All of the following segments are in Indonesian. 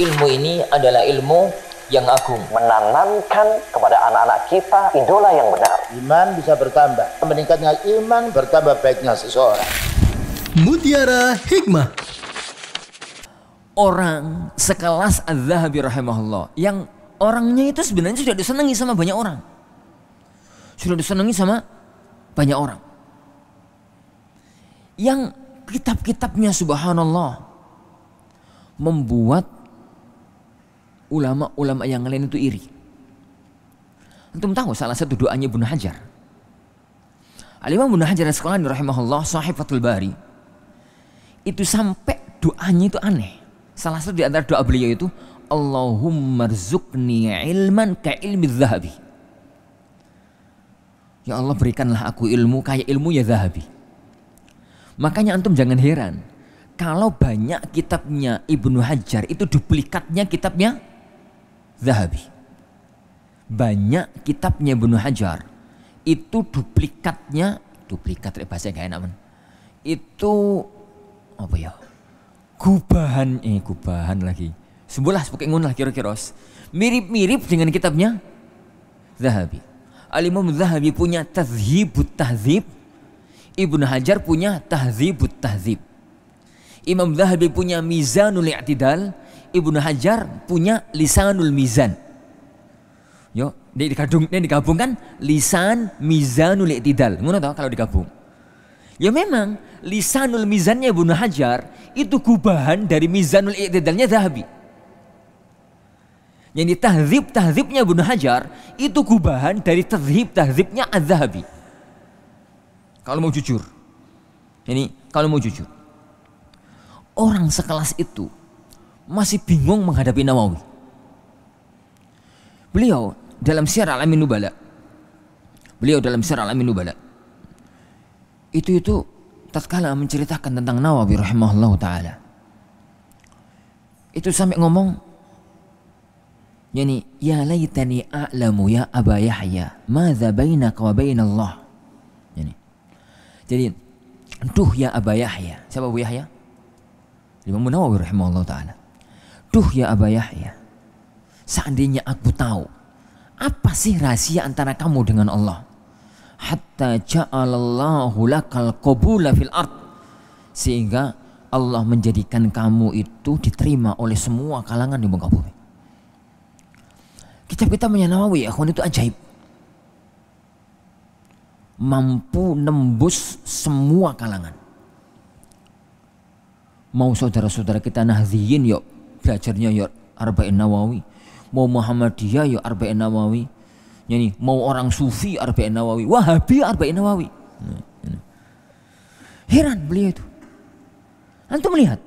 ilmu ini adalah ilmu yang agung. Menanamkan kepada anak-anak kita idola yang benar. Iman bisa bertambah. Meningkatnya iman bertambah baiknya seseorang. Mutiara Hikmah Orang sekelas Az-Zahabi rahimahullah yang orangnya itu sebenarnya sudah disenangi sama banyak orang. Sudah disenangi sama banyak orang. Yang kitab-kitabnya subhanallah membuat ulama-ulama yang lain itu iri. Antum tahu salah satu doanya Ibnu Hajar. Alimah Ibnu Hajar di rahimahullah sahih fatul Bari. Itu sampai doanya itu aneh. Salah satu di antara doa beliau itu Allahumma rizukni ilman ka ilmi zahabi. Ya Allah berikanlah aku ilmu kayak ilmu ya zahabi. Makanya antum jangan heran kalau banyak kitabnya Ibnu Hajar itu duplikatnya kitabnya Zahabi. Banyak kitabnya Ibnu Hajar itu duplikatnya, duplikat bahasa gak enak men. Itu apa ya? Gubahan eh gubahan lagi. Sebelah pokoknya ngun lah kira-kira. Mirip-mirip dengan kitabnya Zahabi. Al-Imam Zahabi punya Tazhibut Tahzib. Ibnu Hajar punya Tahzibut Tahzib. Imam Zahabi punya Mizanul I'tidal. Ibnu Hajar punya lisanul mizan. Yo, dia dikadung, dia digabung kan lisan mizanul i'tidal. Ngono tau kalau digabung. Ya memang lisanul mizannya Ibnu Hajar itu kubahan dari mizanul i'tidalnya Zahabi. Yang di tahzib tahzibnya Ibnu Hajar itu kubahan dari tahzib tahzibnya Az-Zahabi. Kalau mau jujur. Ini kalau mau jujur. Orang sekelas itu masih bingung menghadapi Nawawi. Beliau dalam syiar alamin nubala, beliau dalam syiar alamin nubala, itu itu tatkala menceritakan tentang Nawawi rahimahullah taala, itu sampai ngomong, yani ya laitani a'lamu ya Aba Yahya, madza bainaka wa bainallah. Yani, jadi Duh ya Aba Yahya. Siapa Abu Yahya? Imam Nawawi rahimahullah taala. Duh ya Aba ya, Yahya, seandainya aku tahu apa sih rahasia antara kamu dengan Allah? Hatta ja'alallahu lakal qabula fil ard. Sehingga Allah menjadikan kamu itu diterima oleh semua kalangan di muka bumi. Kitab kita Nawawi ya, itu ajaib. Mampu nembus semua kalangan. Mau saudara-saudara kita nahziyin yuk belajarnya ya Arba'in Nawawi mau Muhammadiyah ya Arba'in Nawawi yani mau orang sufi Arba'in Nawawi Wahabi Arba'in Nawawi nah, heran beliau itu antum melihat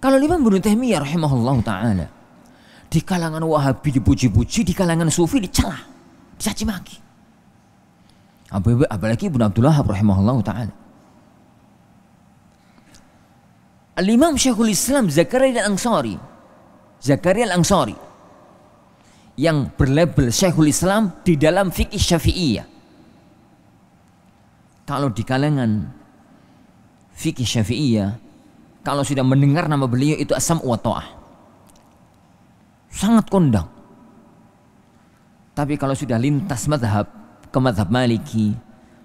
kalau Imam Ibnu Taimiyah rahimahullah taala di kalangan Wahabi dipuji-puji, di kalangan Sufi dicela, dicaci maki. Apalagi Ibnu Abdullah rahimahullah taala. Al-Imam Syekhul Islam Zakaria Al-Ansari Zakaria Al-Ansari yang berlabel Syekhul Islam di dalam fikih Syafi'iyah. Kalau di kalangan fikih Syafi'iyah, kalau sudah mendengar nama beliau itu asam wa ta'ah. Sangat kondang. Tapi kalau sudah lintas madhab ke madhab maliki,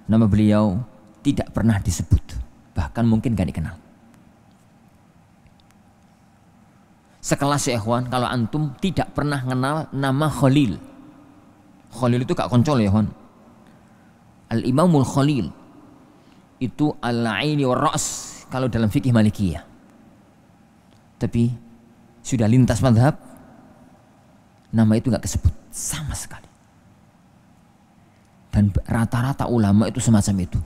nama beliau tidak pernah disebut. Bahkan mungkin gak dikenal. Sekelas ya ikhwan, kalau antum tidak pernah kenal nama Khalil. Khalil itu gak koncol ya ikhwan. Al-Imamul Khalil itu al-aini wa ra's kalau dalam fikih Malikiyah. Tapi sudah lintas madhab, nama itu gak kesebut sama sekali. Dan rata-rata ulama itu semacam itu.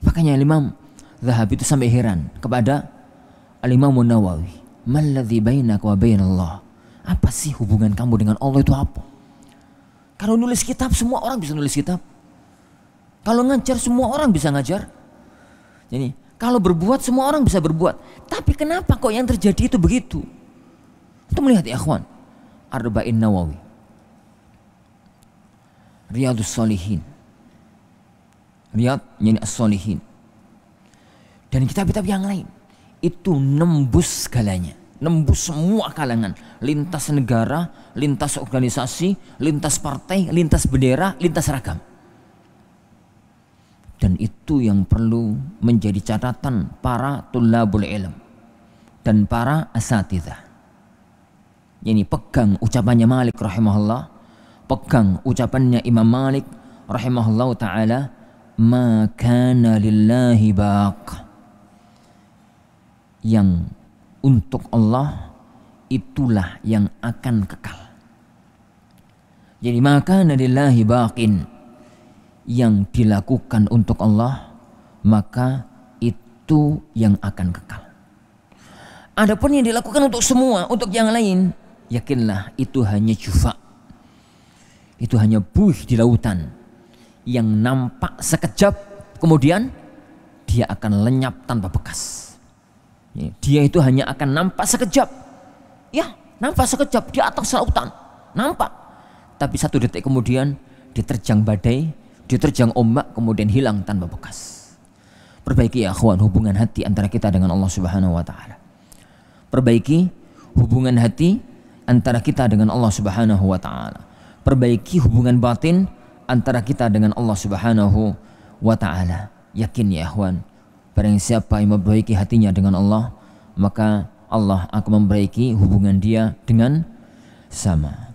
Makanya Imam Zahabi itu sampai heran kepada Al-Imam Nawawi. Maladhi bainak wa Apa sih hubungan kamu dengan Allah itu apa? Kalau nulis kitab semua orang bisa nulis kitab. Kalau ngajar semua orang bisa ngajar. Jadi kalau berbuat semua orang bisa berbuat. Tapi kenapa kok yang terjadi itu begitu? Itu melihat ya akhwan. Arba'in Nawawi. Riyadus Salihin. Riyad yani As-Salihin. Dan kitab-kitab yang lain. Itu nembus segalanya nembus semua kalangan, lintas negara, lintas organisasi, lintas partai, lintas bendera, lintas ragam. Dan itu yang perlu menjadi catatan para tulabul ilm dan para asatidah. Yani pegang ucapannya Malik rahimahullah, pegang ucapannya Imam Malik rahimahullah taala, "Ma kana lillahi baq." Yang untuk Allah itulah yang akan kekal. Jadi maka nadillahi baqin yang dilakukan untuk Allah maka itu yang akan kekal. Adapun yang dilakukan untuk semua, untuk yang lain, yakinlah itu hanya jufa. Itu hanya buih di lautan yang nampak sekejap kemudian dia akan lenyap tanpa bekas. Ya, dia itu hanya akan nampak sekejap. Ya, nampak sekejap di atas lautan. Nampak. Tapi satu detik kemudian diterjang badai, diterjang ombak, kemudian hilang tanpa bekas. Perbaiki ya kawan hubungan hati antara kita dengan Allah Subhanahu wa taala. Perbaiki hubungan hati antara kita dengan Allah Subhanahu wa taala. Perbaiki hubungan batin antara kita dengan Allah Subhanahu wa taala. Yakin ya ikhwan, Barang siapa yang memperbaiki hatinya dengan Allah, maka Allah akan memperbaiki hubungan dia dengan sama.